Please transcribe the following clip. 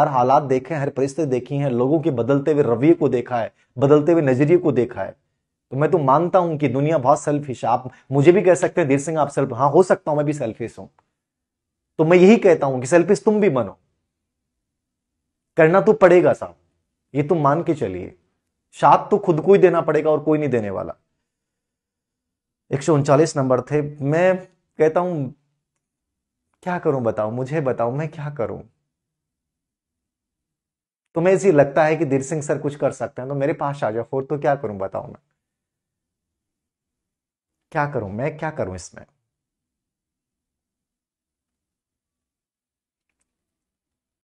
हर हालात देखे हैं हर परिस्थिति देखी है लोगों के बदलते हुए रवैये को देखा है बदलते हुए नजरिए को देखा है तो मैं तो मानता हूं कि दुनिया बहुत सेल्फिश है आप मुझे भी कह सकते हैं धीर सिंह आप सेल्फ हाँ हो सकता हूं मैं भी सेल्फिश हूं तो मैं यही कहता हूं कि सेल्फिश तुम भी बनो करना तो पड़ेगा साहब ये तुम मान के चलिए साथ तो खुद को ही देना पड़ेगा और कोई नहीं देने वाला एक नंबर थे मैं कहता हूं क्या करूं बताओ मुझे बताओ मैं क्या करूं तुम्हें जी लगता है कि धीर सिंह सर कुछ कर सकते हैं तो मेरे पास आ जाओ फोर तो क्या करूं बताओ मैं क्या करूं मैं क्या करूं इसमें